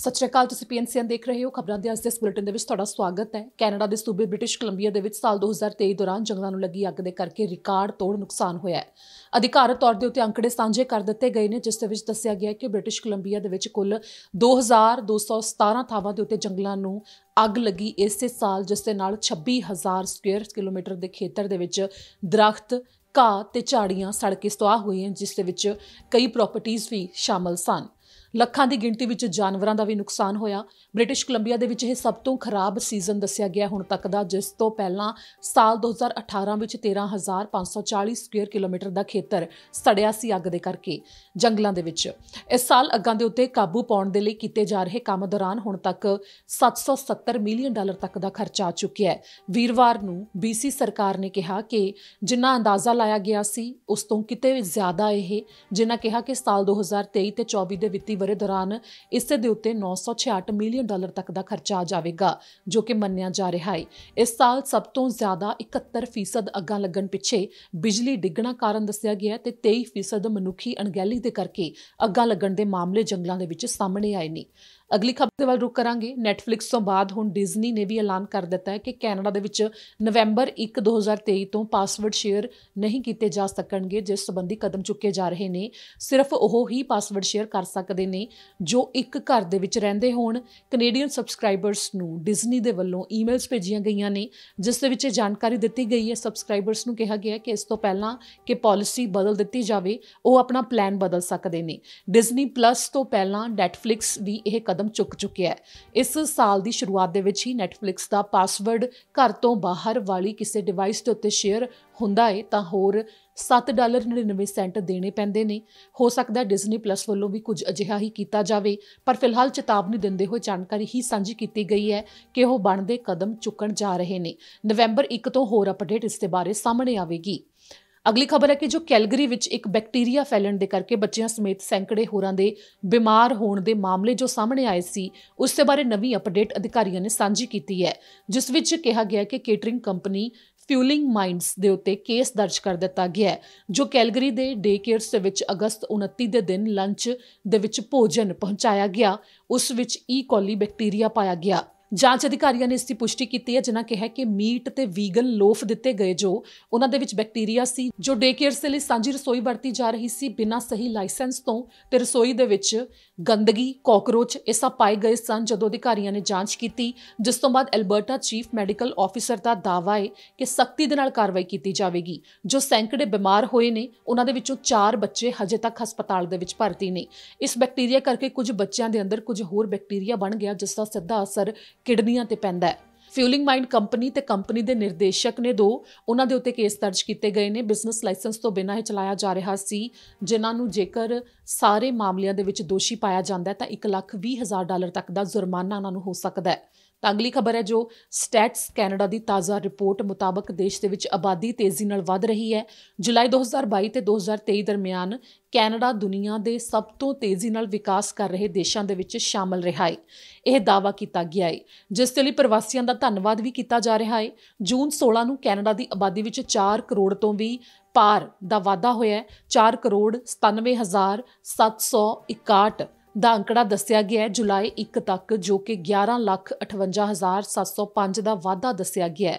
ਸਤਿ ਸ਼੍ਰੀ ਅਕਾਲ ਤੁਸੀਂ ਪੀਐਨਸੀਐਨ ਦੇਖ ਰਹੇ ਹੋ ਖਬਰਾਂ ਦੇ ਅੱਜ ਦੇ ਇਸ ਬੁਲੇਟਿਨ ਦੇ ਵਿੱਚ ਤੁਹਾਡਾ ਸਵਾਗਤ ਹੈ ਕੈਨੇਡਾ ਦੇ ਸੂਬੇ ਬ੍ਰਿਟਿਸ਼ ਕੋਲੰਬੀਆ ਦੇ ਵਿੱਚ ਸਾਲ 2023 ਦੌਰਾਨ ਜੰਗਲਾਂ ਨੂੰ ਲੱਗੀ ਅੱਗ ਦੇ ਕਰਕੇ ਰਿਕਾਰਡ ਤੋੜ ਨੁਕਸਾਨ ਹੋਇਆ ਹੈ ਅਧਿਕਾਰਤ ਤੌਰ ਦੇ ਉੱਤੇ ਅੰਕੜੇ ਸਾਂਝੇ ਕਰ ਦਿੱਤੇ ਗਏ ਨੇ ਜਿਸ ਦੇ ਵਿੱਚ ਦੱਸਿਆ ਗਿਆ ਹੈ ਕਿ ਬ੍ਰਿਟਿਸ਼ ਕੋਲੰਬੀਆ ਦੇ ਵਿੱਚ ਕੁੱਲ 2217 ਥਾਵਾਂ ਦੇ ਉੱਤੇ ਜੰਗਲਾਂ ਨੂੰ ਅੱਗ ਲੱਗੀ ਇਸੇ ਸਾਲ ਜਿਸ ਦੇ ਨਾਲ 26000 ਸਕੁਅਰ ਕਿਲੋਮੀਟਰ ਦੇ ਖੇਤਰ ਦੇ ਵਿੱਚ ਦਰਖਤ ਘਾਹ ਤੇ ਝਾੜੀਆਂ ਸੜ ਕੇ ਸੁਆਹ ਹੋਈਆਂ ਜਿਸ ਦੇ ਵਿੱਚ ਕਈ ਪ੍ਰਾਪਰਟੀਆਂ ਵੀ ਸ਼ਾਮਲ ਸਨ ਲੱਖਾਂ ਦੀ ਗਿਣਤੀ ਵਿੱਚ ਜਾਨਵਰਾਂ ਦਾ ਵੀ ਨੁਕਸਾਨ ਹੋਇਆ ਬ੍ਰਿਟਿਸ਼ ਕੋਲੰਬੀਆ ਦੇ ਵਿੱਚ ਇਹ ਸਭ ਤੋਂ ਖਰਾਬ ਸੀਜ਼ਨ ਦੱਸਿਆ ਗਿਆ ਹੁਣ ਤੱਕ ਦਾ ਜਿਸ ਤੋਂ ਪਹਿਲਾਂ ਸਾਲ 2018 ਵਿੱਚ 13540 ਸਕੁਅਰ ਕਿਲੋਮੀਟਰ ਦਾ ਖੇਤਰ ਸੜਿਆ ਸੀ ਅੱਗ ਦੇ ਕਰਕੇ ਜੰਗਲਾਂ ਦੇ ਵਿੱਚ ਇਸ ਸਾਲ ਅੱਗਾਂ ਦੇ ਉੱਤੇ ਕਾਬੂ ਪਾਉਣ ਦੇ ਲਈ ਕੀਤੇ ਜਾ ਰਹੇ ਕੰਮ ਦੌਰਾਨ ਹੁਣ ਤੱਕ 770 ਮਿਲੀਅਨ ਡਾਲਰ ਤੱਕ ਦਾ ਖਰਚਾ ਆ ਚੁੱਕਿਆ ਹੈ ਵੀਰਵਾਰ ਨੂੰ ਬੀਸੀ ਸਰਕਾਰ ਨੇ ਕਿਹਾ ਕਿ ਜਿੰਨਾ ਅੰਦਾਜ਼ਾ ਲਾਇਆ ਗਿਆ ਸੀ ਉਸ ਤੋਂ ਕਿਤੇ ਜ਼ਿਆਦਾ ਇਹ ਜਿਨ੍ਹਾਂ ਕਿਹਾ ਕਿ ਸਾਲ 2023 ਤੇ 24 ਦੇ ਵਿੱਤੀ ਵਰੇ ਦੌਰਾਨ ਇਸੇ ਦੇ ਉੱਤੇ 966 ਮਿਲੀਅਨ ਡਾਲਰ ਤੱਕ ਦਾ ਖਰਚਾ ਆ ਜਾਵੇਗਾ ਜੋ ਕਿ ਮੰਨਿਆ ਜਾ ਰਿਹਾ ਹੈ ਇਸ ਸਾਲ ਸਭ ਤੋਂ ਜ਼ਿਆਦਾ 71% ਅੱਗਾਂ ਲੱਗਣ ਪਿੱਛੇ ਬਿਜਲੀ ਡਿੱਗਣਾ ਕਾਰਨ ਦੱਸਿਆ ਗਿਆ ਤੇ 23% ਮਨੁੱਖੀ ਅਣਗਹਿਲੀ ਦੇ ਕਰਕੇ ਅੱਗਾਂ ਲੱਗਣ ਦੇ ਮਾਮਲੇ ਜੰਗਲਾਂ ਦੇ ਵਿੱਚ ਸਾਹਮਣੇ ਆਏ ਨੇ ਅਗਲੀ ਖਬਰ ਦੇ ਵੱਲ ਰੁਕ ਕਰਾਂਗੇ ਨੈਟਫਲਿਕਸ ਤੋਂ ਬਾਅਦ ਹੁਣ ਡਿਜ਼ਨੀ ਨੇ ਵੀ ਐਲਾਨ ਕਰ ਦਿੱਤਾ ਹੈ ਕਿ ਕੈਨੇਡਾ ਦੇ ਵਿੱਚ ਨਵੰਬਰ 1 2023 ਤੋਂ ਪਾਸਵਰਡ ਸ਼ੇਅਰ ਨਹੀਂ ਕੀਤੇ ਜਾ ਸਕਣਗੇ ਜਿਸ ਸੰਬੰਧੀ ਕਦਮ ਚੁੱਕੇ ਜਾ ਰਹੇ ਨੇ ਸਿਰਫ ਉਹ ਹੀ ਪਾਸਵਰਡ ਸ਼ੇਅਰ ਕਰ ਸਕਦੇ ਨੇ ਜੋ ਇੱਕ ਘਰ ਦੇ ਵਿੱਚ ਰਹਿੰਦੇ ਹੋਣ ਕੈਨੇਡੀਅਨ ਸਬਸਕ੍ਰਾਈਬਰਸ ਨੂੰ ਡਿਜ਼ਨੀ ਦੇ ਵੱਲੋਂ ਈਮੇਲਸ ਭੇਜੀਆਂ ਗਈਆਂ ਨੇ ਜਿਸ ਦੇ ਵਿੱਚ ਇਹ ਜਾਣਕਾਰੀ ਦਿੱਤੀ ਗਈ ਹੈ ਸਬਸਕ੍ਰਾਈਬਰਸ ਨੂੰ ਕਿਹਾ ਗਿਆ ਹੈ ਕਿ ਇਸ ਤੋਂ ਪਹਿਲਾਂ ਕਿ ਪਾਲਿਸੀ ਬਦਲ ਦਿੱਤੀ ਜਾਵੇ ਉਹ ਆਪਣਾ ਪਲਾਨ ਬਦਲ ਸਕਦੇ ਨੇ ਡਿਜ਼ਨੀ ਪਲੱਸ ਤੋਂ ਪਹਿਲਾਂ ਨੈਟਫਲਿਕਸ ਵੀ ਇਹ ਕਦਮ ਕਦਮ ਚੁੱਕ ਚੁੱਕਿਆ ਹੈ ਇਸ ਸਾਲ ਦੀ ਸ਼ੁਰੂਆਤ ਦੇ ਵਿੱਚ ਹੀ ਨੈਟਫਲਿਕਸ ਦਾ ਪਾਸਵਰਡ ਘਰ ਤੋਂ ਬਾਹਰ ਵਾਲੀ ਕਿਸੇ ਡਿਵਾਈਸ ਦੇ ਉੱਤੇ ਸ਼ੇਅਰ ਹੁੰਦਾ ਹੈ ਤਾਂ ਹੋਰ 7 ਡਾਲਰ 99 ਸੈਂਟ ਦੇਣੇ ਪੈਂਦੇ ਨੇ ਹੋ ਸਕਦਾ ਡਿਜ਼ਨੀ ਪਲੱਸ ਵੱਲੋਂ ਵੀ ਕੁਝ ਅਜਿਹਾ ਹੀ ਕੀਤਾ ਜਾਵੇ ਪਰ ਫਿਲਹਾਲ ਚੇਤਾਵਨੀ ਦਿੰਦੇ ਹੋਏ ਜਾਣਕਾਰੀ ਹੀ ਸਾਂਝੀ ਕੀਤੀ ਗਈ ਹੈ ਕਿ ਉਹ ਬਣਦੇ ਕਦਮ ਚੁੱਕਣ ਜਾ ਰਹੇ ਨੇ ਨਵੰਬਰ 1 ਤੋਂ ਹੋਰ ਅਪਡੇਟ ਇਸ ਦੇ ਬਾਰੇ ਸਾਹਮਣੇ ਆਵੇਗੀ ਅਗਲੀ ਖਬਰ ਹੈ ਕਿ ਜੋ ਕੈਲਗਰੀ ਵਿੱਚ ਇੱਕ ਬੈਕਟੀਰੀਆ ਫੈਲਣ ਦੇ ਕਰਕੇ ਬੱਚਿਆਂ ਸਮੇਤ ਸੈਂਕੜੇ ਹੋਰਾਂ ਦੇ ਬਿਮਾਰ ਹੋਣ ਦੇ ਮਾਮਲੇ ਜੋ ਸਾਹਮਣੇ ਆਏ ਸੀ ਉਸ ਦੇ ਬਾਰੇ ਨਵੀਂ ਅਪਡੇਟ ਅਧਿਕਾਰੀਆਂ ਨੇ ਸਾਂਝੀ ਕੀਤੀ ਹੈ ਜਿਸ ਵਿੱਚ ਕਿਹਾ ਗਿਆ ਕਿ ਕੇਟਰਿੰਗ ਕੰਪਨੀ ਫਿਊਲਿੰਗ ਮਾਈਂਡਸ ਦੇ ਉੱਤੇ ਕੇਸ ਦਰਜ ਕਰ ਦਿੱਤਾ ਗਿਆ ਹੈ ਜੋ ਕੈਲਗਰੀ ਦੇ ਡੇ ਕੇਅਰਸ ਦੇ ਵਿੱਚ ਅਗਸਤ 29 ਦੇ ਦਿਨ ਲੰਚ ਦੇ ਵਿੱਚ ਭੋਜਨ ਪਹੁੰਚਾਇਆ ਗਿਆ ਉਸ ਵਿੱਚ ਈ ਕੋਲੀ ਬੈਕਟੀਰੀਆ ਪਾਇਆ ਗਿਆ ਜਾਂਚ ਅਧਿਕਾਰੀਆਂ ਨੇ ਇਸ ਦੀ ਪੁਸ਼ਟੀ ਕੀਤੀ ਹੈ ਜਿਨ੍ਹਾਂ ਕਿਹਾ ਕਿ ਮੀਟ ਤੇ ਵੀਗਨ ਲੋਫ ਦਿੱਤੇ ਗਏ ਜੋ ਉਹਨਾਂ ਦੇ ਵਿੱਚ ਬੈਕਟੀਰੀਆ ਸੀ ਜੋ ਡੇ ਕੇਅਰਸ ਦੇ ਲਈ ਸਾਂਝੀ ਰਸੋਈ ਵਰਤੀ ਜਾ ਰਹੀ ਸੀ ਬਿਨਾਂ ਸਹੀ ਲਾਇਸੈਂਸ ਤੋਂ ਤੇ ਰਸੋਈ ਦੇ ਵਿੱਚ ਗੰਦਗੀ ਕਾਕਰੋਚ ਇਹ ਸਭ ਪਾਏ ਗਏ ਸਨ ਜਦੋਂ ਅਧਿਕਾਰੀਆਂ ਨੇ ਜਾਂਚ ਕੀਤੀ ਜਿਸ ਤੋਂ ਬਾਅਦ ਐਲਬਰਟਾ ਚੀਫ ਮੈਡੀਕਲ ਆਫੀਸਰ ਦਾ ਦਾਅਵਾ ਹੈ ਕਿ ਸਖਤੀ ਦੇ ਨਾਲ ਕਾਰਵਾਈ ਕੀਤੀ ਜਾਵੇਗੀ ਜੋ ਸੈਂਕੜੇ ਬਿਮਾਰ ਹੋਏ ਨੇ ਉਹਨਾਂ ਦੇ ਵਿੱਚੋਂ 4 ਬੱਚੇ ਹਜੇ ਤੱਕ ਹਸਪਤਾਲ ਦੇ ਵਿੱਚ ਭਰਤੀ ਨੇ ਇਸ ਬੈਕਟੀਰੀਆ ਕਰਕੇ ਕੁਝ ਬੱਚਿਆਂ ਦੇ ਅੰਦਰ ਕੁਝ ਹੋਰ ਬੈਕਟੀਰੀਆ ਬਣ ਗਿਆ ਜਿਸ ਦਾ ਸਿੱਧਾ ਅਸਰ ਕਿਡਨੀਆਂ ਤੇ ਪੈਂਦਾ ਹੈ ਫਿਊਲਿੰਗ ਮਾਈਂਡ ਕੰਪਨੀ ਤੇ ਕੰਪਨੀ ਦੇ ਨਿਰਦੇਸ਼ਕ ਨੇ ਦੋ ਉਹਨਾਂ ਦੇ ਉੱਤੇ ਕੇਸ ਦਰਜ ਕੀਤੇ ਗਏ ਨੇ ਬਿਜ਼ਨਸ ਲਾਇਸੈਂਸ ਤੋਂ ਬਿਨਾਂ ਇਹ ਚਲਾਇਆ ਜਾ ਰਿਹਾ ਸੀ ਜਿਨ੍ਹਾਂ ਨੂੰ ਜੇਕਰ ਸਾਰੇ ਮਾਮਲਿਆਂ ਦੇ ਵਿੱਚ ਦੋਸ਼ੀ ਪਾਇਆ ਜਾਂਦਾ ਤਾਂ 1 ਲੱਖ 20 ਹਜ਼ਾਰ ਡਾਲਰ ਤੱਕ ਦਾ ਜੁਰਮਾਨਾ ਉਹਨਾਂ ਨੂੰ ਹੋ ਸਕਦਾ ਹੈ ਤਾਂ ਅਗਲੀ ਖਬਰ ਹੈ ਜੋ ਸਟੈਟਸ ਕੈਨੇਡਾ ਦੀ ਤਾਜ਼ਾ ਰਿਪੋਰਟ ਮੁਤਾਬਕ ਦੇਸ਼ ਦੇ ਵਿੱਚ ਆਬਾਦੀ ਤੇਜ਼ੀ ਨਾਲ ਵਧ ਰਹੀ ਹੈ ਜੁਲਾਈ 2022 ਤੇ 2023 ਦਰਮਿਆਨ ਕੈਨੇਡਾ ਦੁਨੀਆ ਦੇ ਸਭ ਤੋਂ ਤੇਜ਼ੀ ਨਾਲ ਵਿਕਾਸ ਕਰ ਰਹੇ ਦੇਸ਼ਾਂ ਦੇ ਵਿੱਚ ਸ਼ਾਮਲ ਰਿਹਾ ਹੈ ਇਹ ਦਾਵਾ ਕੀਤਾ ਗਿਆ ਹੈ ਜਿਸ ਦੇ ਲਈ ਪ੍ਰਵਾਸੀਆਂ ਦਾ ਧੰਨਵਾਦ ਵੀ ਕੀਤਾ ਜਾ ਰਿਹਾ ਹੈ ਜੂਨ 16 ਨੂੰ ਕੈਨੇਡਾ ਦੀ ਆਬਾਦੀ ਵਿੱਚ 4 ਕਰੋੜ ਤੋਂ ਵੀ ਪਾਰ ਦਾ ਵਾਧਾ ਹੋਇਆ ਹੈ 4 ਕਰੋੜ 97761 ਦਾ ਅੰਕੜਾ ਦੱਸਿਆ ਗਿਆ ਹੈ ਜੁਲਾਈ 1 ਤੱਕ ਜੋ ਕਿ 11,58,705 ਦਾ ਵਾਧਾ ਦੱਸਿਆ ਗਿਆ ਹੈ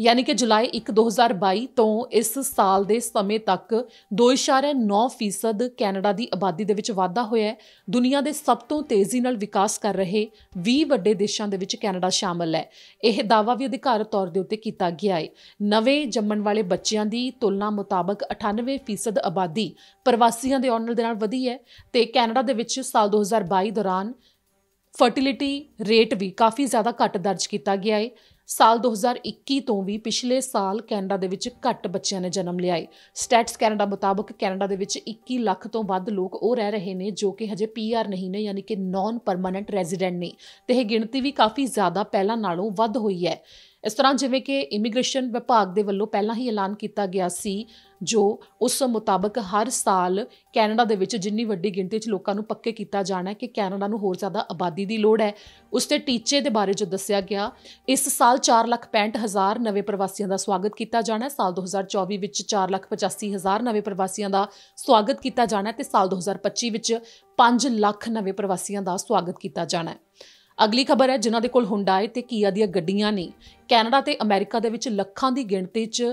ਯਾਨੀ ਕਿ ਜੁਲਾਈ 1 2022 ਤੋਂ ਇਸ ਸਾਲ ਦੇ ਸਮੇਂ ਤੱਕ 2.9% ਕੈਨੇਡਾ ਦੀ ਆਬਾਦੀ ਦੇ ਵਿੱਚ ਵਾਧਾ ਹੋਇਆ ਹੈ ਦੁਨੀਆ ਦੇ ਸਭ ਤੋਂ ਤੇਜ਼ੀ ਨਾਲ ਵਿਕਾਸ ਕਰ ਰਹੇ 20 ਵੱਡੇ ਦੇਸ਼ਾਂ ਦੇ ਵਿੱਚ ਕੈਨੇਡਾ ਸ਼ਾਮਲ ਹੈ ਇਹ ਦਾਵਾ ਵੀ ਅਧਿਕਾਰਤ ਤੌਰ ਦੇ ਉੱਤੇ ਕੀਤਾ ਗਿਆ ਹੈ ਨਵੇਂ ਜੰਮਣ ਵਾਲੇ ਬੱਚਿਆਂ ਦੀ ਤੁਲਨਾ ਮੁਤਾਬਕ 98% ਆਬਾਦੀ ਪ੍ਰਵਾਸੀਆਂ ਦੇ ਆਉਣ ਦੇ ਨਾਲ ਵਧੀ ਹੈ ਤੇ ਕੈਨੇਡਾ ਦੇ ਵਿੱਚ ਸਾਲ 2022 ਦੌਰਾਨ ਫਰਟੀਲਿਟੀ ਰੇਟ ਵੀ ਕਾਫੀ ਜ਼ਿਆਦਾ ਘਟ ਦਰਜ ਕੀਤਾ ਗਿਆ ਹੈ ਸਾਲ 2021 ਤੋਂ ਵੀ ਪਿਛਲੇ ਸਾਲ ਕੈਨੇਡਾ ਦੇ ਵਿੱਚ ਘੱਟ ਬੱਚਿਆਂ ਨੇ ਜਨਮ ਲਿਆ ਹੈ ਸਟੈਟਸ ਕੈਨੇਡਾ ਮੁਤਾਬਕ ਕੈਨੇਡਾ ਦੇ ਵਿੱਚ 21 ਲੱਖ ਤੋਂ ਵੱਧ ਲੋਕ ਉਹ ਰਹਿ ਰਹੇ ਨੇ ਜੋ ਕਿ ਹਜੇ ਪੀਆਰ ਨਹੀਂ ਨੇ ਯਾਨੀ ਕਿ ਨਾਨ ਪਰਮਨੈਂਟ ਰੈਜ਼ੀਡੈਂਟ ਨੇ ਤੇ ਇਹ ਗਿਣਤੀ ਵੀ ਕਾਫੀ ਜ਼ਿਆਦਾ ਪਹਿਲਾਂ ਨਾਲੋਂ ਵੱਧ ਹੋਈ ਹੈ ਇਸ ਤਰ੍ਹਾਂ ਜਿਵੇਂ ਕਿ ਇਮੀਗ੍ਰੇਸ਼ਨ ਵਿਭਾਗ ਦੇ ਵੱਲੋਂ ਪਹਿਲਾਂ ਹੀ ਐਲਾਨ ਕੀਤਾ ਗਿਆ ਸੀ ਜੋ ਉਸ ਮੁਤਾਬਕ ਹਰ ਸਾਲ ਕੈਨੇਡਾ ਦੇ ਵਿੱਚ ਜਿੰਨੀ ਵੱਡੀ ਗਿਣਤੀ 'ਚ ਲੋਕਾਂ ਨੂੰ ਪੱਕੇ ਕੀਤਾ ਜਾਣਾ ਹੈ ਕਿ ਕੈਨੇਡਾ ਨੂੰ ਹੋਰ ਜ਼ਿਆਦਾ ਆਬਾਦੀ ਦੀ ਲੋੜ ਹੈ ਉਸ ਤੇ ਟੀਚੇ ਦੇ ਬਾਰੇ ਜੋ ਦੱਸਿਆ ਗਿਆ ਇਸ ਸਾਲ 465000 ਨਵੇਂ ਪ੍ਰਵਾਸੀਆਂ ਦਾ ਸਵਾਗਤ ਕੀਤਾ ਜਾਣਾ ਹੈ ਸਾਲ 2024 ਵਿੱਚ 485000 ਨਵੇਂ ਪ੍ਰਵਾਸੀਆਂ ਦਾ ਸਵਾਗਤ ਕੀਤਾ ਜਾਣਾ ਹੈ ਤੇ ਸਾਲ 2025 ਵਿੱਚ 5 ਲੱਖ ਨਵੇਂ ਪ੍ਰਵਾਸੀਆਂ ਦਾ ਸਵਾਗਤ ਕੀਤਾ ਜਾਣਾ ਹੈ ਅਗਲੀ ਖਬਰ ਹੈ ਜਿਨ੍ਹਾਂ ਦੇ ਕੋਲ ਹੁੰਡਾਈ ਤੇ ਕੀਆ ਦੀਆਂ ਗੱਡੀਆਂ ਨੇ ਕੈਨੇਡਾ ਤੇ ਅਮਰੀਕਾ ਦੇ ਵਿੱਚ ਲੱਖਾਂ ਦੀ ਗਿਣਤੀ 'ਚ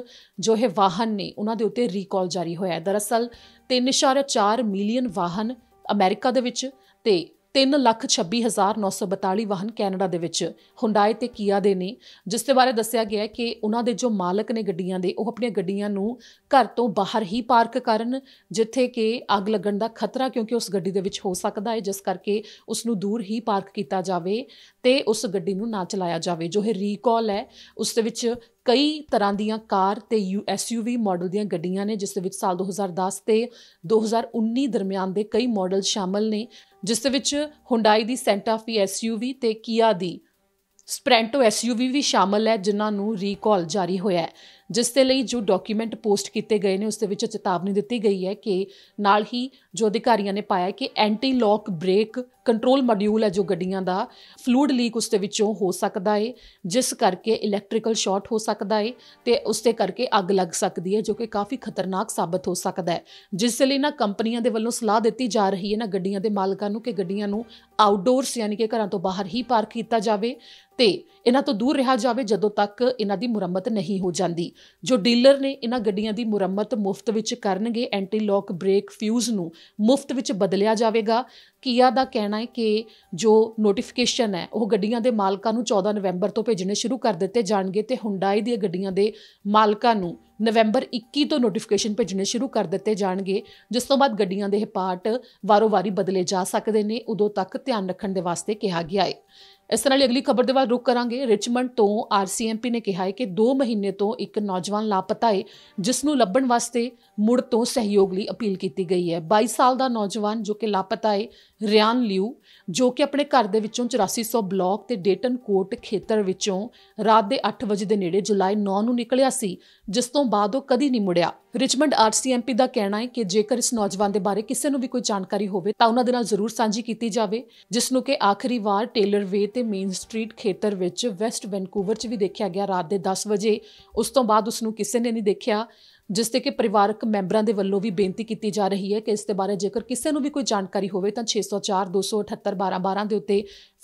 ਜੋ ਇਹ ਵਾਹਨ ਨੇ ਉਹਨਾਂ ਦੇ ਉੱਤੇ ਰੀਕਾਲ ਜਾਰੀ ਹੋਇਆ ਹੈ ਦਰਅਸਲ 3.4 ਮਿਲੀਅਨ ਵਾਹਨ ਅਮਰੀਕਾ ਦੇ ਵਿੱਚ ਤੇ 3,26,942 ਵਾਹਨ ਕੈਨੇਡਾ ਦੇ ਵਿੱਚ ਹੁੰਡਾਈ ਤੇ ਕੀਆ ਦੇ ਨੇ ਜਿਸ ਦੇ ਬਾਰੇ ਦੱਸਿਆ ਗਿਆ ਹੈ ਕਿ ਉਹਨਾਂ ਦੇ ਜੋ ਮਾਲਕ ਨੇ ਗੱਡੀਆਂ ਦੇ ਉਹ ਆਪਣੀਆਂ ਗੱਡੀਆਂ ਨੂੰ ਘਰ ਤੋਂ ਬਾਹਰ ਹੀ ਪਾਰਕ ਕਰਨ ਜਿੱਥੇ ਕਿ ਅੱਗ ਲੱਗਣ ਦਾ ਖਤਰਾ ਕਿਉਂਕਿ ਉਸ ਗੱਡੀ ਦੇ ਵਿੱਚ ਹੋ ਸਕਦਾ ਹੈ ਜਿਸ ਕਰਕੇ ਉਸ ਨੂੰ ਦੂਰ ਹੀ ਪਾਰਕ ਕੀਤਾ ਜਾਵੇ ਤੇ ਉਸ ਗੱਡੀ ਨੂੰ ਨਾ ਚਲਾਇਆ ਜਾਵੇ ਜੋ ਇਹ ਰੀਕਾਲ ਹੈ ਉਸ ਦੇ ਵਿੱਚ ਕਈ ਤਰ੍ਹਾਂ ਦੀਆਂ ਕਾਰ ਤੇ ਐਸਯੂਵੀ ਮਾਡਲ ਦੀਆਂ ਗੱਡੀਆਂ ਨੇ ਜਿਸ ਦੇ ਵਿੱਚ ਸਾਲ 2010 ਤੇ 2019 ਦਰਮਿਆਨ ਦੇ ਕਈ ਮਾਡਲ ਸ਼ਾਮਲ ਨੇ ਜਿਸ ਦੇ ਵਿੱਚ ਹੁੰਡਾਈ ਦੀ ਸੈਂਟਾ ਫੀ ਐਸਯੂਵੀ ਤੇ ਕੀਆ ਦੀ ਸਪ੍ਰੈਂਟੋ ਐਸਯੂਵੀ ਵੀ ਸ਼ਾਮਲ ਹੈ ਜਿਨ੍ਹਾਂ ਨੂੰ ਰੀਕਾਲ ਜਾਰੀ ਹੋਇਆ ਹੈ ਜਿਸ ਦੇ ਲਈ ਜੋ ਡਾਕੂਮੈਂਟ ਪੋਸਟ ਕੀਤੇ ਗਏ ਨੇ ਉਸ ਦੇ ਵਿੱਚ ਚੇਤਾਵਨੀ ਦਿੱਤੀ ਗਈ ਹੈ ਕਿ ਨਾਲ ਹੀ ਜੋ ਅਧਿਕਾਰੀਆਂ ਨੇ ਪਾਇਆ ਕਿ anti lock brake control module ਹੈ ਜੋ ਗੱਡੀਆਂ ਦਾ ਫਲੂਇਡ ਲੀਕ ਉਸ ਦੇ ਵਿੱਚੋਂ ਹੋ ਸਕਦਾ ਹੈ ਜਿਸ ਕਰਕੇ ਇਲੈਕਟ੍ਰੀਕਲ ਸ਼ਾਰਟ ਹੋ ਸਕਦਾ ਹੈ ਤੇ ਉਸ ਤੇ ਕਰਕੇ ਅੱਗ ਲੱਗ ਸਕਦੀ ਹੈ ਜੋ ਕਿ ਕਾਫੀ ਖਤਰਨਾਕ ਸਾਬਤ ਹੋ ਸਕਦਾ ਹੈ ਜਿਸ ਲਈ ਨਾ ਕੰਪਨੀਆਂ ਦੇ ਵੱਲੋਂ ਸਲਾਹ ਦਿੱਤੀ ਜਾ ਰਹੀ ਹੈ ਨਾ ਗੱਡੀਆਂ ਦੇ ਮਾਲਕਾਂ ਨੂੰ ਕਿ ਗੱਡੀਆਂ ਨੂੰ ਆਊਟਡੋਰਸ ਯਾਨੀ ਕਿ ਘਰਾਂ ਤੋਂ ਬਾਹਰ ਹੀ ਪਾਰਕ ਕੀਤਾ ਜਾਵੇ ਤੇ ਇਹਨਾਂ ਤੋਂ ਦੂਰ ਰਿਹਾ ਜਾਵੇ ਜਦੋਂ ਤੱਕ ਇਹਨਾਂ ਦੀ ਮੁਰੰਮਤ ਨਹੀਂ ਹੋ ਜਾਂਦੀ ਜੋ ਡੀਲਰ ਨੇ ਇਹਨਾਂ ਗੱਡੀਆਂ ਦੀ ਮੁਰੰਮਤ ਮੁਫਤ ਵਿੱਚ ਕਰਨਗੇ ਐਂਟੀ ਲੌਕ ਬ੍ਰੇਕ ਫਿਊਜ਼ ਨੂੰ ਮੁਫਤ ਵਿੱਚ ਬਦਲਿਆ ਜਾਵੇਗਾ ਕੀਆ ਦਾ ਕਹਿਣਾ ਹੈ ਕਿ ਜੋ ਨੋਟੀਫਿਕੇਸ਼ਨ ਹੈ ਉਹ ਗੱਡੀਆਂ ਦੇ ਮਾਲਕਾਂ ਨੂੰ 14 ਨਵੰਬਰ ਤੋਂ ਭੇਜਣੇ ਸ਼ੁਰੂ ਕਰ ਦਿੱਤੇ ਜਾਣਗੇ ਤੇ ਹੁੰਡਾਈ ਦੀਆਂ ਗੱਡੀਆਂ ਦੇ ਮਾਲਕਾਂ ਨੂੰ ਨਵੰਬਰ 21 ਤੋਂ ਨੋਟੀਫਿਕੇਸ਼ਨ ਭੇਜਣੇ ਸ਼ੁਰੂ ਕਰ ਦਿੱਤੇ ਜਾਣਗੇ ਜਿਸ ਤੋਂ ਬਾਅਦ ਗੱਡੀਆਂ ਦੇ ਪਾਰਟ ਵਾਰੋ-ਵਾਰੀ ਬਦਲੇ ਜਾ ਸਕਦੇ ਨੇ ਉਦੋਂ ਤੱਕ ਧਿਆਨ ਰੱਖਣ ਦੇ ਵਾਸਤੇ ਕਿਹਾ ਗਿਆ ਹੈ ਇਸ ਤਰ੍ਹਾਂ ਲਈ ਅਗਲੀ ਖਬਰ ਦੇ ਵੱਲ ਰੁਕ ਕਰਾਂਗੇ ਰਿਚਮੰਡ ਤੋਂ ਆਰਸੀਐਮਪੀ ਨੇ ਕਿਹਾ ਹੈ ਕਿ 2 ਮਹੀਨੇ ਤੋਂ ਇੱਕ ਨੌਜਵਾਨ ਲਾਪਤਾ ਹੈ ਜਿਸ ਨੂੰ ਲੱਭਣ ਵਾਸਤੇ ਮੁੜ ਤੋਂ ਸਹਿਯੋਗ ਲਈ ਅਪੀਲ ਕੀਤੀ ਗਈ ਹੈ 22 ਸਾਲ ਦਾ ਨੌਜਵਾਨ ਜੋ ਕਿ ਲਾਪਤਾ ਹੈ ਰਿਆਨ ਲਿਊ ਜੋ ਕਿ ਆਪਣੇ ਘਰ ਦੇ ਵਿੱਚੋਂ 8400 ਬਲਾਕ ਤੇ ਡੇਟਨ ਕੋਰਟ ਖੇਤਰ ਵਿੱਚੋਂ ਰਾਤ ਦੇ 8 ਵਜੇ ਦੇ ਨੇੜੇ ਜੁਲਾਈ 9 ਨੂੰ ਨਿਕਲਿਆ ਸੀ ਜਿਸ ਤੋਂ ਬਾਅਦ ਉਹ ਕਦੀ ਨਹੀਂ ਮੁੜਿਆ ਰਿਚਮੰਡ ਆਰਸੀਐਮਪੀ ਦਾ ਕਹਿਣਾ ਹੈ ਕਿ ਜੇਕਰ ਇਸ ਨੌਜਵਾਨ ਦੇ ਬਾਰੇ ਕਿਸੇ ਨੂੰ ਵੀ ਕੋਈ ਜਾਣਕਾਰੀ ਹੋਵੇ ਤਾਂ ਉਹਨਾਂ ਦੇ ਨਾਲ ਜ਼ਰੂਰ ਸਾਂਝੀ ਕੀਤੀ ਜਾਵੇ ਜਿਸ ਨੂੰ ਕਿ ਆਖਰੀ ਵਾਰ ਟੇਲਰ ਵੇ ਤੇ ਮੇਨ ਸਟਰੀਟ ਖੇਤਰ ਵਿੱਚ ਵੈਸਟ ਵੈਨਕੂਵਰ 'ਚ ਵੀ ਦੇਖਿਆ ਗਿਆ ਰਾਤ ਦੇ 10 ਵਜੇ ਉਸ ਤੋਂ ਬਾਅਦ ਉਸ ਨੂੰ ਕਿਸੇ ਨੇ ਨਹੀਂ ਦੇਖਿਆ ਜਿਸ ਤੇ ਕਿ ਪਰਿਵਾਰਕ ਮੈਂਬਰਾਂ ਦੇ ਵੱਲੋਂ ਵੀ ਬੇਨਤੀ ਕੀਤੀ ਜਾ ਰਹੀ ਹੈ ਕਿ ਇਸ ਦੇ ਬਾਰੇ ਜੇਕਰ ਕਿਸੇ ਨੂੰ ਵੀ ਕੋਈ ਜਾਣਕਾਰੀ ਹੋਵੇ ਤਾਂ 604 278 1212 ਦੇ ਉੱਤੇ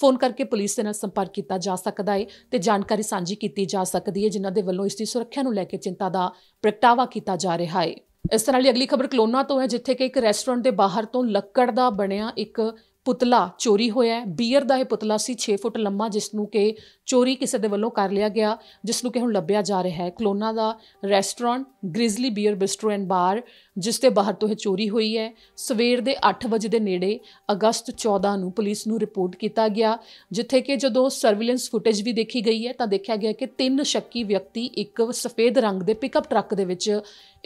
ਫੋਨ ਕਰਕੇ ਪੁਲਿਸ ਦੇ ਨਾਲ ਸੰਪਰਕ ਕੀਤਾ ਜਾ ਸਕਦਾ ਹੈ ਤੇ ਜਾਣਕਾਰੀ ਸਾਂਝੀ ਕੀਤੀ ਜਾ ਸਕਦੀ ਹੈ ਜਿਨ੍ਹਾਂ ਦੇ ਵੱਲੋਂ ਇਸ ਦੀ ਸੁਰੱਖਿਆ ਨੂੰ ਲੈ ਕੇ ਚਿੰਤਾ ਦਾ ਪ੍ਰਗਟਾਵਾ ਕੀਤਾ ਜਾ ਰਿਹਾ ਹੈ ਇਸ ਤਰ੍ਹਾਂ ਦੀ ਅਗਲੀ ਖਬਰ ਕਲੋਨਾ ਤੋਂ ਹੈ ਜਿੱਥੇ ਕਿ ਇੱਕ ਰੈਸਟੋਰੈਂਟ ਦੇ ਬਾਹਰ ਤੋਂ ਲੱਕੜ ਦਾ ਬਣਿਆ ਇੱਕ ਪੁਤਲਾ ਚੋਰੀ ਹੋਇਆ ਹੈ ਬੀਅਰ ਦਾ ਇਹ ਪੁਤਲਾ ਸੀ 6 ਫੁੱਟ ਲੰਮਾ ਜਿਸ ਨੂੰ ਕਿ ਚੋਰੀ ਕਿਸੇ ਦੇ ਵੱਲੋਂ ਕਰ ਲਿਆ ਗਿਆ ਜਿਸ ਨੂੰ ਕਿ ਹੁਣ ਲੱਭਿਆ ਜਾ ਰਿਹਾ ਹੈ ਕਲੋਨਾ ਦਾ restaurant grizzly bear bistro and bar ਜਿਸ ਤੇ ਬਾਹਰ ਤੋਂ ਇਹ ਚੋਰੀ ਹੋਈ ਹੈ ਸਵੇਰ ਦੇ 8 ਵਜੇ ਦੇ ਨੇੜੇ ਅਗਸਤ 14 ਨੂੰ ਪੁਲਿਸ ਨੂੰ ਰਿਪੋਰਟ ਕੀਤਾ ਗਿਆ ਜਿੱਥੇ ਕਿ ਜਦੋਂ ਸਰਵੇਲੈਂਸ ਫੁਟੇਜ ਵੀ ਦੇਖੀ ਗਈ ਹੈ ਤਾਂ ਦੇਖਿਆ ਗਿਆ ਕਿ ਤਿੰਨ ਸ਼ੱਕੀ ਵਿਅਕਤੀ ਇੱਕ ਸਫੇਦ ਰੰਗ ਦੇ ਪਿਕਅਪ ਟਰੱਕ ਦੇ ਵਿੱਚ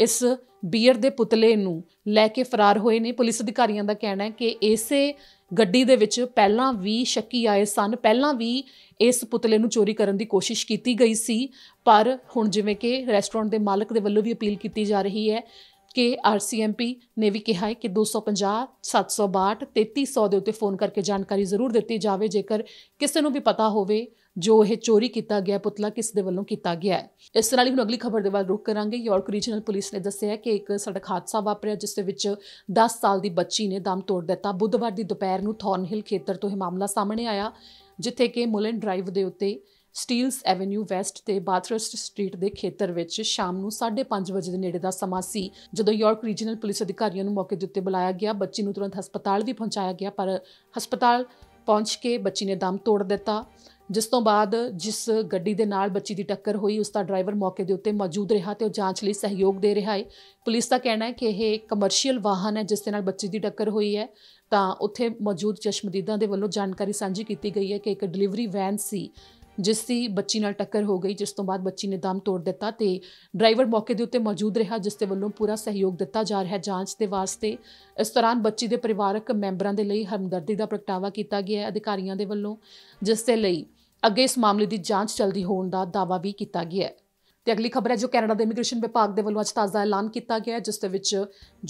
ਇਸ ਬੀਅਰ ਦੇ ਪੁਤਲੇ ਨੂੰ ਲੈ ਕੇ ਫਰਾਰ ਹੋਏ ਨੇ ਪੁਲਿਸ ਅਧਿਕਾਰੀਆਂ ਦਾ ਕਹਿਣਾ ਹੈ ਕਿ ਇਸੇ ਗੱਡੀ ਦੇ ਵਿੱਚ ਪਹਿਲਾਂ ਵੀ ਸ਼ੱਕੀ ਆਏ ਸਨ ਪਹਿਲਾਂ ਵੀ ਇਸ ਪੁਤਲੇ ਨੂੰ ਚੋਰੀ ਕਰਨ ਦੀ ਕੋਸ਼ਿਸ਼ ਕੀਤੀ ਗਈ ਸੀ ਪਰ ਹੁਣ ਜਿਵੇਂ ਕਿ ਰੈਸਟੋਰੈਂਟ ਦੇ ਮਾਲਕ ਦੇ ਵੱਲੋਂ ਵੀ ਅਪੀਲ ਕੀਤੀ ਜਾ ਰਹੀ ਹੈ ਕਿ ਆਰਸੀਐਮਪੀ ਨੇ ਵੀ ਕਿਹਾ ਹੈ ਕਿ 250 762 3300 ਦੇ ਉੱਤੇ ਫੋਨ ਕਰਕੇ ਜਾਣਕਾਰੀ ਜ਼ਰੂਰ ਦਿੱਤੀ ਜਾਵੇ ਜੇਕਰ ਕਿਸੇ ਨੂੰ ਵੀ ਪਤਾ ਹੋਵੇ ਜੋ ਇਹ ਚੋਰੀ ਕੀਤਾ ਗਿਆ ਪੁਤਲਾ ਕਿਸ ਦੇ ਵੱਲੋਂ ਕੀਤਾ ਗਿਆ ਹੈ ਇਸ ਨਾਲ ਹੀ ਹੁਣ ਅਗਲੀ ਖਬਰ ਦੇ ਵੱਲ ਰੁਕ ਕਰਾਂਗੇ ਯਾਰਕ ਰੀਜਨਲ ਪੁਲਿਸ ਨੇ ਦੱਸਿਆ ਹੈ ਕਿ ਇੱਕ ਸੜਕ ਹਾਦਸਾ ਵਾਪਰਿਆ ਜਿਸ ਦੇ ਵਿੱਚ 10 ਸਾਲ ਦੀ ਬੱਚੀ ਨੇ ਦਮ ਤੋੜ ਦਿੱਤਾ ਬੁੱਧਵਾਰ ਦੀ ਦੁਪਹਿਰ ਨੂੰ ਥੌਰਨਹਿਲ ਖੇਤਰ ਤੋਂ ਇਹ ਮਾਮਲਾ ਸਾਹਮਣੇ ਆਇਆ ਜਿੱਥੇ ਕਿ ਮੁਲਨ ਡਰਾਈਵ ਦੇ ਉੱਤੇ ਸਟੀਲਸ ਐਵੇਨਿਊ ਵੈਸਟ ਤੇ ਬਾਥਰਸਟ ਸਟਰੀਟ ਦੇ ਖੇਤਰ ਵਿੱਚ ਸ਼ਾਮ ਨੂੰ 5:30 ਵਜੇ ਦੇ ਨੇੜੇ ਦਾ ਸਮਾਂ ਸੀ ਜਦੋਂ ਯਾਰਕ ਰੀਜਨਲ ਪੁਲਿਸ ਅਧਿਕਾਰੀਆਂ ਨੂੰ ਮੌਕੇ ਦੇ ਉੱਤੇ ਬੁਲਾਇਆ ਗਿਆ ਬੱਚੀ ਨੂੰ ਤੁਰੰਤ ਹਸਪਤਾਲ ਵੀ ਪਹੁੰਚਾਇਆ ਗਿਆ ਪਰ ਹਸਪਤਾਲ ਪਹੁੰਚ ਕੇ ਬੱਚੀ ਨੇ ਦਮ ਤੋੜ ਦਿੱਤਾ ਜਿਸ ਤੋਂ ਬਾਅਦ ਜਿਸ ਗੱਡੀ ਦੇ ਨਾਲ ਬੱਚੀ ਦੀ ਟੱਕਰ ਹੋਈ ਉਸ ਦਾ ਡਰਾਈਵਰ ਮੌਕੇ ਦੇ ਉੱਤੇ ਮੌਜੂਦ ਰਿਹਾ ਤੇ ਉਹ ਜਾਂਚ ਲਈ ਸਹਿਯੋਗ ਦੇ ਰਿਹਾ ਹੈ ਪੁਲਿਸ ਦਾ ਕਹਿਣਾ ਹੈ ਕਿ ਇਹ ਕਮਰਸ਼ੀਅਲ ਵਾਹਨ ਹੈ ਜਿਸ ਦੇ ਨਾਲ ਬੱਚੀ ਦੀ ਟੱਕਰ ਹੋਈ ਹੈ ਤਾਂ ਉੱਥੇ ਮੌਜੂਦ ਚਸ਼ਮਦੀਦਾਂ ਦੇ ਵੱਲੋਂ ਜਾਣਕਾਰੀ ਸਾਂਝੀ ਕੀਤੀ ਗਈ ਹੈ ਕਿ ਇੱਕ ਡਿਲੀਵਰੀ ਵੈਨ ਸੀ ਜਿਸ ਦੀ ਬੱਚੀ ਨਾਲ ਟੱਕਰ ਹੋ ਗਈ ਜਿਸ ਤੋਂ ਬਾਅਦ ਬੱਚੀ ਨੇ ਦਮ ਤੋੜ ਦਿੱਤਾ ਤੇ ਡਰਾਈਵਰ ਮੌਕੇ ਦੇ ਉੱਤੇ ਮੌਜੂਦ ਰਿਹਾ ਜਿਸ ਦੇ ਵੱਲੋਂ ਪੂਰਾ ਸਹਿਯੋਗ ਦਿੱਤਾ ਜਾ ਰਿਹਾ ਜਾਂਚ ਦੇ ਵਾਸਤੇ ਇਸ ਦੌਰਾਨ ਬੱਚੀ ਦੇ ਪਰਿਵਾਰਕ ਮੈਂਬਰਾਂ ਦੇ ਲਈ ਹਮਦਰਦੀ ਦਾ ਪ੍ਰਗਟਾਵਾ ਕੀਤਾ ਗਿਆ ਹੈ ਅਧਿਕਾਰੀਆਂ ਦੇ ਵੱਲੋਂ ਜਿਸ ਦੇ ਲਈ ਅੱਗੇ ਇਸ ਮਾਮਲੇ ਦੀ ਜਾਂਚ ਚੱਲਦੀ ਹੋਣ ਦਾ ਦਾਵਾ ਵੀ ਕੀਤਾ ਗਿਆ ਹੈ ਤੇ ਅਗਲੀ ਖਬਰ ਹੈ ਜੋ ਕੈਨੇਡਾ ਦੇ ਇਮੀਗ੍ਰੇਸ਼ਨ ਵਿਭਾਗ ਦੇ ਵੱਲੋਂ ਅੱਜ ਤਾਜ਼ਾ ਐਲਾਨ ਕੀਤਾ ਗਿਆ ਹੈ ਜਿਸ ਦੇ ਵਿੱਚ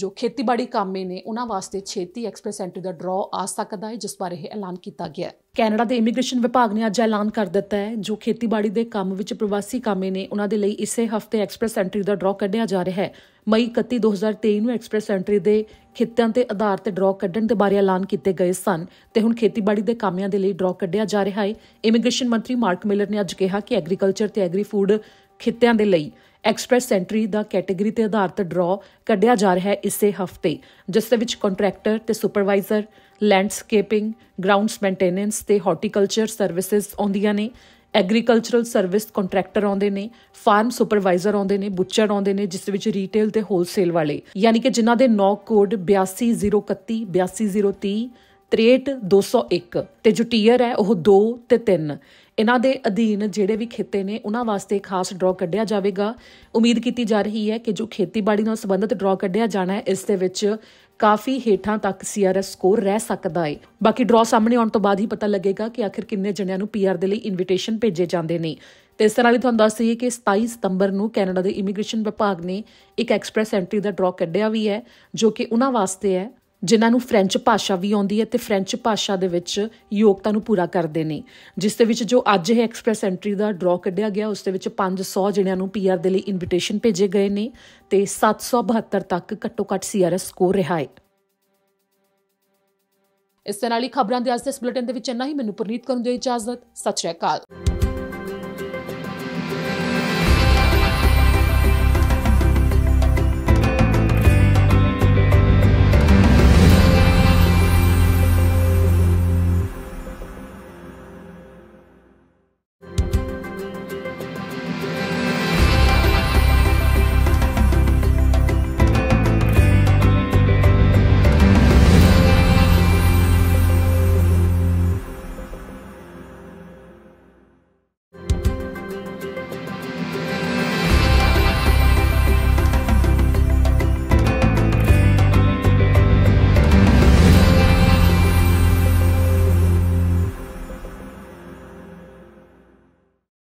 ਜੋ ਖੇਤੀਬਾੜੀ ਕਾਮੇ ਨੇ ਉਹਨਾਂ ਵਾਸਤੇ ਛੇਤੀ ਐਕਸਪ੍ਰੈਸ ਐਂਟਰੀ ਦਾ ਡਰਾ ਆ ਸਕਦਾ ਹੈ ਜਿਸ ਬਾਰੇ ਇਹ ਐਲਾਨ ਕੀਤਾ ਗਿਆ ਹੈ ਕੈਨੇਡਾ ਦੇ ਇਮੀਗ੍ਰੇਸ਼ਨ ਵਿਭਾਗ ਨੇ ਅੱਜ ਐਲਾਨ ਕਰ ਦਿੱਤਾ ਹੈ ਜੋ ਖੇਤੀਬਾੜੀ ਦੇ ਕੰਮ ਵਿੱਚ ਪ੍ਰਵਾਸੀ ਕਾਮੇ ਨੇ ਉਹਨਾਂ ਦੇ ਲਈ ਇਸੇ ਹਫਤੇ ਐਕਸਪ੍ਰੈਸ ਐਂਟਰੀ ਦਾ ਡਰਾ ਕੱਢਿਆ ਜਾ ਰਿਹਾ ਹੈ ਮਈ 31 2023 ਨੂੰ ਐਕਸਪ੍ਰੈਸ ਐਂਟਰੀ ਦੇ ਖਿੱਤਿਆਂ ਤੇ ਆਧਾਰ ਤੇ ਡਰਾ ਕੱਢਣ ਦੇ ਬਾਰੇ ਐਲਾਨ ਕੀਤੇ ਗਏ ਸਨ ਤੇ ਹੁਣ ਖੇਤੀਬਾੜੀ ਦੇ ਕਾਮਿਆਂ ਦੇ ਲਈ ਡਰਾ ਕੱਢਿਆ ਜਾ ਰਿਹਾ ਹੈ ਇਮੀਗ੍ਰੇਸ਼ਨ ਮੰਤਰੀ ਮਾਰਕ ਮਿਲਰ ਨੇ ਅੱਜ ਕਿਹਾ ਕਿ ਐਗਰੀਕਲਚਰ ਤੇ ਐਗਰੀ ਫੂਡ ਖਿੱਤਿਆਂ ਦੇ ਲਈ ਐਕਸਪ੍ਰੈਸ ਐਂਟਰੀ ਦਾ ਕੈਟਾਗਰੀ ਤੇ ਆਧਾਰਿਤ ਡਰਾ ਕੱਢਿਆ ਜਾ ਰਿਹਾ ਹੈ ਇਸੇ ਹਫਤੇ ਜਿਸ ਦੇ ਵਿੱਚ ਕੰਟਰੈਕਟਰ ਤੇ ਸੁਪਰਵਾਈਜ਼ਰ ਲੈਂਡਸਕੇਪਿੰਗ ਗਰਾਊਂਡਸ ਮੇਨਟੇਨੈਂਸ ਤੇ ਹਾਰਟੀਕਲਚਰ ਸਰਵਿਸਿਜ਼ ਆਉਂਦੀਆਂ ਨੇ ਐਗਰੀਕਲਚਰਲ ਸਰਵਿਸ ਕੰਟਰੈਕਟਰ ਆਉਂਦੇ ਨੇ ਫਾਰਮ ਸੁਪਰਵਾਈਜ਼ਰ ਆਉਂਦੇ ਨੇ ਬੁੱਚਰ ਆਉਂਦੇ ਨੇ ਜਿਸ ਵਿੱਚ ਰੀਟੇਲ ਤੇ ਹੋਲਸੇਲ ਵਾਲੇ ਯਾਨੀ ਕਿ ਜਿਨ੍ਹਾਂ ਦੇ ਨੌਕ ਕੋਡ 82031 82030 63201 ਤੇ ਜੋ ਟੀਅਰ ਹੈ ਉਹ 2 ਤੇ 3 ਇਹਨਾਂ ਦੇ ਅਧੀਨ ਜਿਹੜੇ ਵੀ ਖੇਤੇ ਨੇ ਉਹਨਾਂ ਵਾਸਤੇ ਖਾਸ ਡਰਾ ਕੱਢਿਆ ਜਾਵੇਗਾ ਉਮੀਦ ਕੀਤੀ ਜਾ ਰਹੀ ਹੈ ਕਿ ਜੋ ਖੇਤੀਬਾੜੀ ਨਾਲ ਸੰਬੰਧਿਤ ਡਰਾ ਕੱਢਿਆ ਜਾਣਾ ਹੈ ਇਸ ਦੇ ਵਿੱਚ ਕਾਫੀ ਹੇਠਾਂ ਤੱਕ ਸੀਆਰਐਸ ਸਕੋਰ ਰਹਿ ਸਕਦਾ ਹੈ ਬਾਕੀ ਡਰਾ ਸਾਹਮਣੇ ਆਉਣ ਤੋਂ ਬਾਅਦ ਹੀ ਪਤਾ ਲੱਗੇਗਾ ਕਿ ਆਖਿਰ ਕਿੰਨੇ ਜਣਿਆਂ ਨੂੰ ਪੀਆਰ ਦੇ ਲਈ ਇਨਵੀਟੇਸ਼ਨ ਭੇਜੇ ਜਾਂਦੇ ਨੇ ਤੇ ਇਸ ਤਰ੍ਹਾਂ ਲਈ ਤੁਹਾਨੂੰ ਦੱਸ ਦਈਏ ਕਿ 27 ਸਤੰਬਰ ਨੂੰ ਕੈਨੇਡਾ ਦੇ ਇਮੀਗ੍ਰੇਸ਼ਨ ਵਿਭਾਗ ਨੇ ਇੱਕ ਐਕਸਪ੍ਰੈਸ ਐਂਟਰੀ ਦਾ ਡਰਾ ਕੱਢਿਆ ਵੀ ਹੈ ਜੋ ਕਿ ਉਹਨਾਂ ਵਾਸਤੇ ਹੈ ਜਿਨ੍ਹਾਂ ਨੂੰ ਫ੍ਰੈਂਚ ਭਾਸ਼ਾ ਵੀ ਆਉਂਦੀ ਹੈ ਤੇ ਫ੍ਰੈਂਚ ਭਾਸ਼ਾ ਦੇ ਵਿੱਚ ਯੋਗਤਾ ਨੂੰ ਪੂਰਾ ਕਰਦੇ ਨੇ ਜਿਸ ਦੇ ਵਿੱਚ ਜੋ ਅੱਜ ਇਹ ਐਕਸਪ੍ਰੈਸ ਐਂਟਰੀ ਦਾ ਡਰਾ ਕੱਢਿਆ ਗਿਆ ਉਸ ਦੇ ਵਿੱਚ 500 ਜਿਹੜਿਆਂ ਨੂੰ ਪੀਆਰ ਦੇ ਲਈ ਇਨਵੀਟੇਸ਼ਨ ਭੇਜੇ ਗਏ ਨੇ ਤੇ 772 ਤੱਕ ਘੱਟੋ ਘੱਟ ਸੀਆਰਐਸ ਸਕੋਰ ਰਿਹਾ ਹੈ ਇਸ ਤਰ੍ਹਾਂ ਲਈ ਖਬਰਾਂ ਦੇ ਅੱਜ ਦੇ ਬੁਲੇਟਿਨ ਦੇ ਵਿੱਚ ਇੰਨਾ ਹੀ ਮੈਨੂੰ ਪ੍ਰਨੀਤ ਕਰਨ ਦੀ ਇਜਾਜ਼ਤ ਸਤਿ ਸ਼੍ਰੀ ਅਕਾਲ